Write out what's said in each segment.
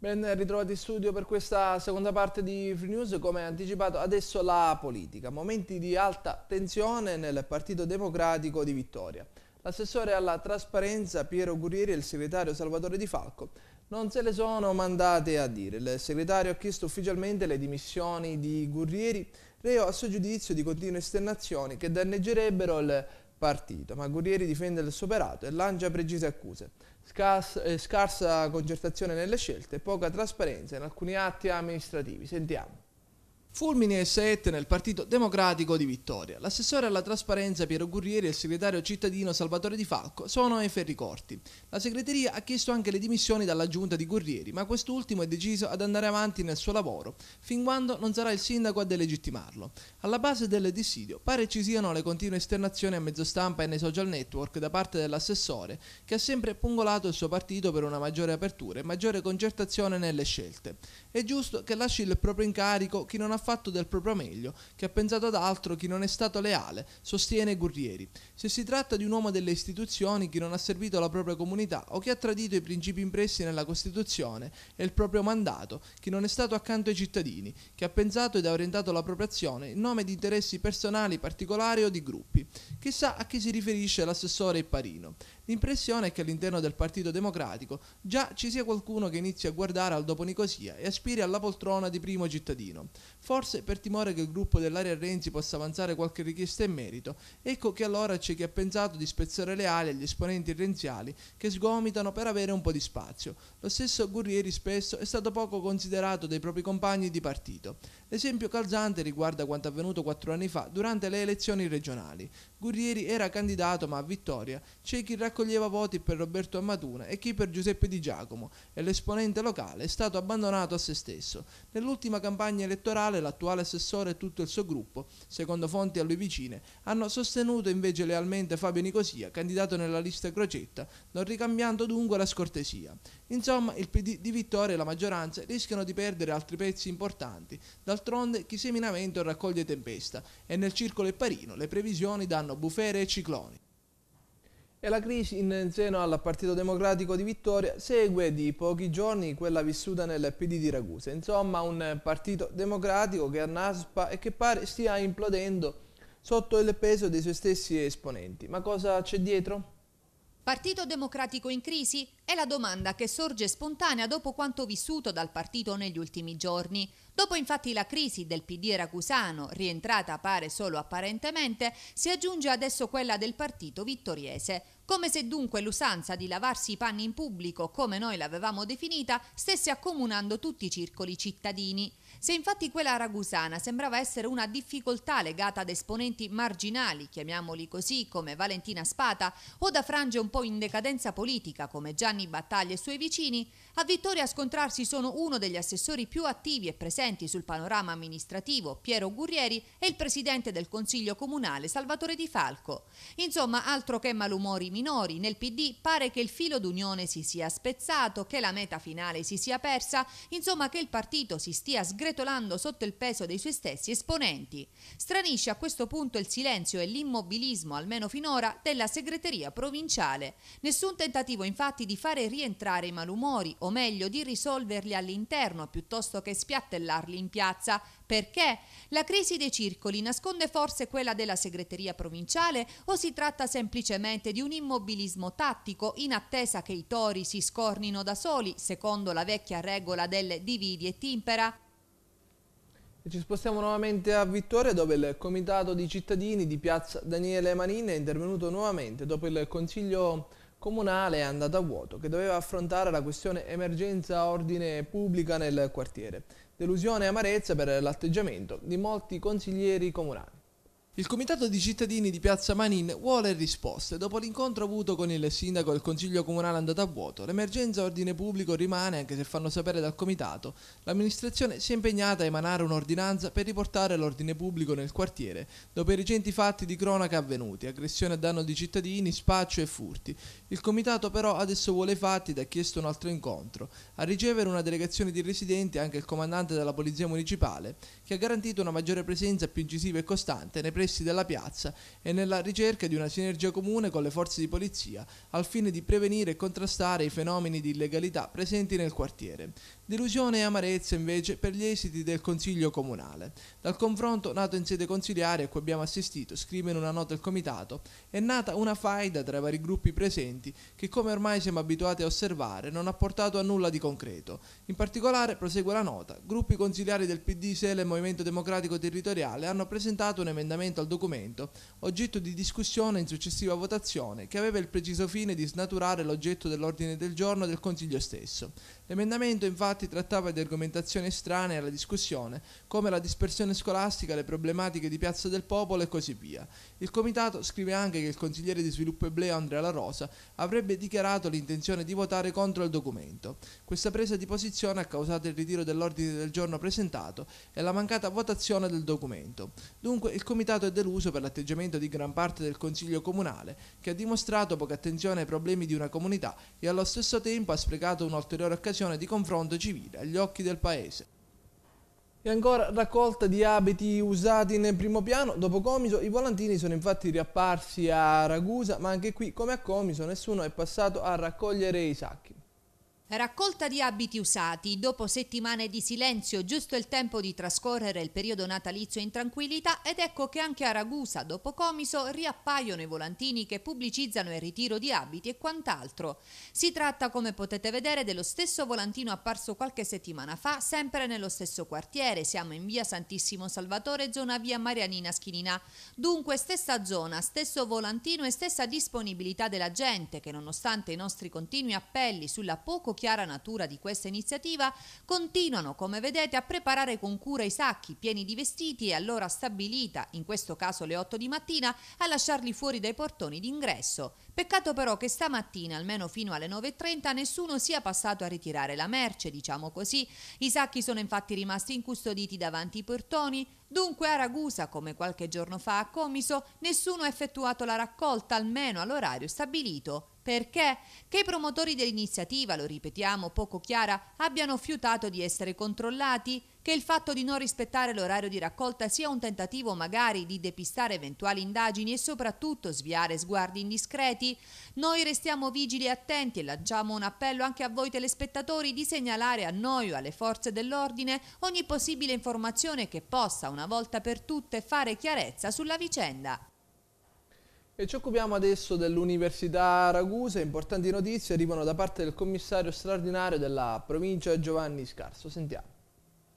Ben ritrovati in studio per questa seconda parte di Free News, come anticipato adesso la politica, momenti di alta tensione nel Partito Democratico di Vittoria. L'assessore alla trasparenza Piero Gurrieri e il segretario Salvatore Di Falco non se le sono mandate a dire. Il segretario ha chiesto ufficialmente le dimissioni di Gurrieri, reo a suo giudizio di continue esternazioni che danneggerebbero il partito, ma Guerrieri difende il superato e lancia precise accuse. Scars eh, scarsa concertazione nelle scelte, e poca trasparenza in alcuni atti amministrativi. Sentiamo. Fulmini e saette nel Partito Democratico di Vittoria. L'assessore alla trasparenza Piero Gurrieri e il segretario cittadino Salvatore Di Falco sono ai ferri corti. La segreteria ha chiesto anche le dimissioni dalla giunta di Gurrieri, ma quest'ultimo è deciso ad andare avanti nel suo lavoro, fin quando non sarà il sindaco a delegittimarlo. Alla base del dissidio pare ci siano le continue esternazioni a mezzo stampa e nei social network da parte dell'assessore, che ha sempre pungolato il suo partito per una maggiore apertura e maggiore concertazione nelle scelte. È giusto che lasci il proprio incarico chi non ha fatto del proprio meglio, che ha pensato ad altro chi non è stato leale, sostiene Gurrieri. Se si tratta di un uomo delle istituzioni che non ha servito la propria comunità o che ha tradito i principi impressi nella Costituzione e il proprio mandato, chi non è stato accanto ai cittadini, che ha pensato ed ha orientato la propria azione in nome di interessi personali particolari o di gruppi. Chissà a chi si riferisce l'assessore Ipparino. L'impressione è che all'interno del Partito Democratico già ci sia qualcuno che inizia a guardare al dopo Nicosia e aspiri alla poltrona di primo cittadino. Forse forse per timore che il gruppo dell'area Renzi possa avanzare qualche richiesta in merito, ecco che allora c'è chi ha pensato di spezzare le ali agli esponenti renziali che sgomitano per avere un po' di spazio. Lo stesso Gurrieri spesso è stato poco considerato dai propri compagni di partito. L'esempio calzante riguarda quanto avvenuto quattro anni fa durante le elezioni regionali. Gurrieri era candidato ma a vittoria c'è chi raccoglieva voti per Roberto Ammatuna e chi per Giuseppe Di Giacomo e l'esponente locale è stato abbandonato a se stesso. Nell'ultima campagna elettorale regionale, l'attuale assessore e tutto il suo gruppo, secondo fonti a lui vicine, hanno sostenuto invece lealmente Fabio Nicosia, candidato nella lista Crocetta, non ricambiando dunque la scortesia. Insomma, il PD di Vittoria e la maggioranza rischiano di perdere altri pezzi importanti. D'altronde, chi semina vento raccoglie tempesta e nel circolo e Parino le previsioni danno bufere e cicloni e la crisi in seno al Partito Democratico di Vittoria segue di pochi giorni quella vissuta nel PD di Ragusa. Insomma un partito democratico che annaspa e che pare stia implodendo sotto il peso dei suoi stessi esponenti. Ma cosa c'è dietro? Partito Democratico in crisi? È la domanda che sorge spontanea dopo quanto vissuto dal partito negli ultimi giorni. Dopo infatti la crisi del PD racusano, rientrata pare solo apparentemente, si aggiunge adesso quella del partito vittoriese. Come se dunque l'usanza di lavarsi i panni in pubblico, come noi l'avevamo definita, stesse accomunando tutti i circoli cittadini. Se infatti quella ragusana sembrava essere una difficoltà legata ad esponenti marginali, chiamiamoli così, come Valentina Spata, o da frange un po' in decadenza politica, come Gianni Battaglia e suoi vicini, a Vittoria a scontrarsi sono uno degli assessori più attivi e presenti sul panorama amministrativo, Piero Gurrieri, e il presidente del Consiglio Comunale, Salvatore Di Falco. Insomma, altro che malumori minori, nel PD pare che il filo d'unione si sia spezzato, che la meta finale si sia persa, insomma che il partito si stia sgredendo sgretolando sotto il peso dei suoi stessi esponenti. Stranisce a questo punto il silenzio e l'immobilismo, almeno finora, della segreteria provinciale. Nessun tentativo infatti di fare rientrare i malumori, o meglio di risolverli all'interno piuttosto che spiattellarli in piazza. Perché? La crisi dei circoli nasconde forse quella della segreteria provinciale o si tratta semplicemente di un immobilismo tattico in attesa che i tori si scornino da soli, secondo la vecchia regola delle dividi e timpera? ci spostiamo nuovamente a Vittoria dove il comitato di cittadini di piazza Daniele Manin è intervenuto nuovamente dopo il consiglio comunale è andato a vuoto che doveva affrontare la questione emergenza ordine pubblica nel quartiere. Delusione e amarezza per l'atteggiamento di molti consiglieri comunali. Il Comitato di Cittadini di Piazza Manin vuole risposte. Dopo l'incontro avuto con il sindaco e il Consiglio Comunale andato a vuoto, l'emergenza ordine pubblico rimane anche se fanno sapere dal Comitato. L'amministrazione si è impegnata a emanare un'ordinanza per riportare l'ordine pubblico nel quartiere, dopo i recenti fatti di cronaca avvenuti, aggressione a danno di cittadini, spaccio e furti. Il Comitato però adesso vuole i fatti ed ha chiesto un altro incontro. A ricevere una delegazione di residenti anche il comandante della Polizia Municipale, che ha garantito una maggiore presenza più incisiva e costante nei pressi pressi della piazza e nella ricerca di una sinergia comune con le forze di polizia al fine di prevenire e contrastare i fenomeni di illegalità presenti nel quartiere. Delusione e amarezza invece per gli esiti del Consiglio Comunale. Dal confronto nato in sede consiliare a cui abbiamo assistito, scrive in una nota il Comitato, è nata una faida tra i vari gruppi presenti che come ormai siamo abituati a osservare non ha portato a nulla di concreto. In particolare, prosegue la nota, gruppi consiliari del PD, SEL e Movimento Democratico Territoriale hanno presentato un emendamento al documento oggetto di discussione in successiva votazione che aveva il preciso fine di snaturare l'oggetto dell'ordine del giorno del Consiglio stesso. L'emendamento infatti trattava di argomentazioni estranee alla discussione, come la dispersione scolastica, le problematiche di Piazza del Popolo e così via. Il comitato scrive anche che il consigliere di sviluppo ebleo Andrea La Rosa avrebbe dichiarato l'intenzione di votare contro il documento. Questa presa di posizione ha causato il ritiro dell'ordine del giorno presentato e la mancata votazione del documento. Dunque il comitato è deluso per l'atteggiamento di gran parte del Consiglio comunale, che ha dimostrato poca attenzione ai problemi di una comunità e allo stesso tempo ha sprecato un'ulteriore occasione un'occasione di confronto civile agli occhi del paese. E ancora raccolta di abiti usati nel primo piano, dopo Comiso i volantini sono infatti riapparsi a Ragusa, ma anche qui come a Comiso nessuno è passato a raccogliere i sacchi. Raccolta di abiti usati. Dopo settimane di silenzio, giusto il tempo di trascorrere il periodo natalizio in tranquillità ed ecco che anche a Ragusa, dopo Comiso, riappaiono i volantini che pubblicizzano il ritiro di abiti e quant'altro. Si tratta, come potete vedere, dello stesso volantino apparso qualche settimana fa, sempre nello stesso quartiere. Siamo in via Santissimo Salvatore, zona via Marianina Schinina. Dunque, stessa zona, stesso volantino e stessa disponibilità della gente che, nonostante i nostri continui appelli sulla poco chiara natura di questa iniziativa, continuano, come vedete, a preparare con cura i sacchi pieni di vestiti e all'ora stabilita, in questo caso le 8 di mattina, a lasciarli fuori dai portoni d'ingresso. Peccato però che stamattina, almeno fino alle 9.30, nessuno sia passato a ritirare la merce, diciamo così. I sacchi sono infatti rimasti incustoditi davanti ai portoni, Dunque a Ragusa, come qualche giorno fa a Comiso, nessuno ha effettuato la raccolta almeno all'orario stabilito. Perché? Che i promotori dell'iniziativa, lo ripetiamo poco chiara, abbiano fiutato di essere controllati? Che il fatto di non rispettare l'orario di raccolta sia un tentativo magari di depistare eventuali indagini e soprattutto sviare sguardi indiscreti? Noi restiamo vigili e attenti e lanciamo un appello anche a voi telespettatori di segnalare a noi o alle forze dell'ordine ogni possibile informazione che possa una volta per tutte fare chiarezza sulla vicenda. E ci occupiamo adesso dell'Università Ragusa, importanti notizie arrivano da parte del commissario straordinario della provincia Giovanni Scarso, sentiamo.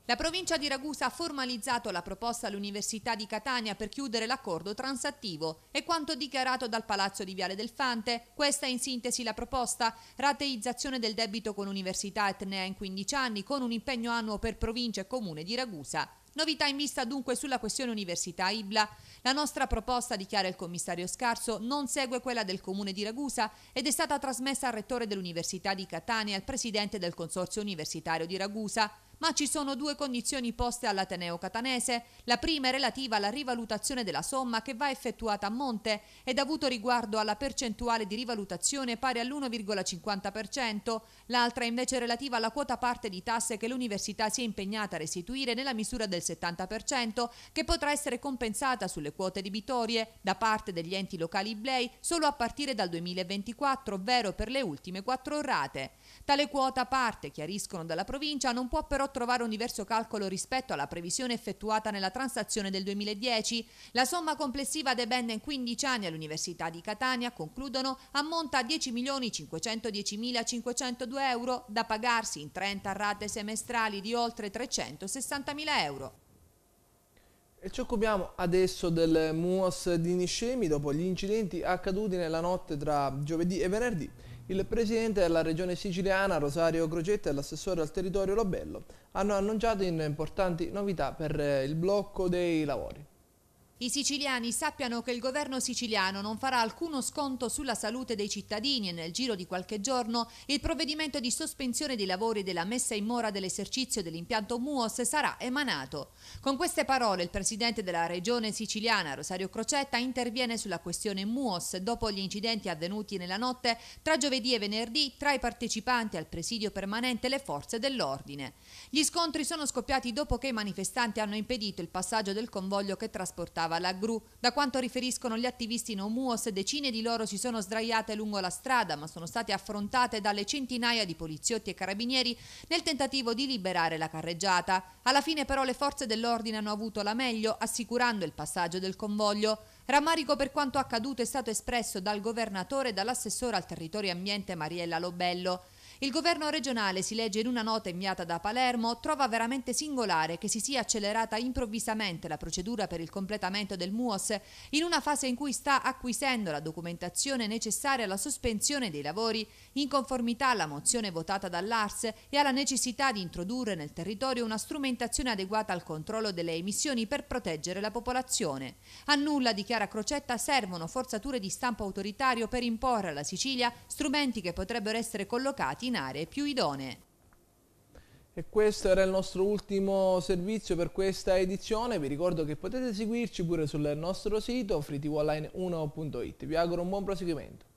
La provincia di Ragusa ha formalizzato la proposta all'Università di Catania per chiudere l'accordo transattivo. e quanto dichiarato dal Palazzo di Viale del Fante. Questa è in sintesi la proposta. Rateizzazione del debito con Università Etnea in 15 anni con un impegno annuo per provincia e comune di Ragusa. Novità in vista dunque sulla questione Università Ibla. La nostra proposta, dichiara il commissario Scarso, non segue quella del comune di Ragusa ed è stata trasmessa al rettore dell'Università di Catania e al presidente del Consorzio Universitario di Ragusa ma ci sono due condizioni poste all'Ateneo Catanese. La prima è relativa alla rivalutazione della somma che va effettuata a monte ed ha avuto riguardo alla percentuale di rivalutazione pari all'1,50%, l'altra è invece relativa alla quota parte di tasse che l'Università si è impegnata a restituire nella misura del 70%, che potrà essere compensata sulle quote debitorie da parte degli enti locali Blei solo a partire dal 2024, ovvero per le ultime quattro rate. Tale quota parte, chiariscono dalla provincia, non può però trovare un diverso calcolo rispetto alla previsione effettuata nella transazione del 2010. La somma complessiva dei band in 15 anni all'Università di Catania, concludono, ammonta a 10.510.502 euro da pagarsi in 30 rate semestrali di oltre 360.000 euro. E ci occupiamo adesso del MUOS di Niscemi dopo gli incidenti accaduti nella notte tra giovedì e venerdì. Il presidente della regione siciliana Rosario Crocetta e l'assessore al territorio Lobello hanno annunciato importanti novità per eh, il blocco dei lavori. I siciliani sappiano che il governo siciliano non farà alcuno sconto sulla salute dei cittadini e nel giro di qualche giorno il provvedimento di sospensione dei lavori della messa in mora dell'esercizio dell'impianto MUOS sarà emanato. Con queste parole il presidente della regione siciliana Rosario Crocetta interviene sulla questione MUOS dopo gli incidenti avvenuti nella notte tra giovedì e venerdì tra i partecipanti al presidio permanente e le forze dell'ordine. Gli scontri sono scoppiati dopo che i manifestanti hanno impedito il passaggio del convoglio che trasportava guidava la gru. Da quanto riferiscono gli attivisti in Omuos, decine di loro si sono sdraiate lungo la strada, ma sono state affrontate dalle centinaia di poliziotti e carabinieri nel tentativo di liberare la carreggiata. Alla fine però le forze dell'ordine hanno avuto la meglio, assicurando il passaggio del convoglio. Rammarico per quanto accaduto è stato espresso dal governatore e dall'assessore al territorio e ambiente Mariella Lobello. Il governo regionale, si legge in una nota inviata da Palermo, trova veramente singolare che si sia accelerata improvvisamente la procedura per il completamento del MUOS in una fase in cui sta acquisendo la documentazione necessaria alla sospensione dei lavori in conformità alla mozione votata dall'ARS e alla necessità di introdurre nel territorio una strumentazione adeguata al controllo delle emissioni per proteggere la popolazione. A nulla, dichiara Crocetta, servono forzature di stampo autoritario per imporre alla Sicilia strumenti che potrebbero essere collocati disciplinare più idonee. E questo era il nostro ultimo servizio per questa edizione, vi ricordo che potete seguirci pure sul nostro sito freetvonline1.it. Vi auguro un buon proseguimento.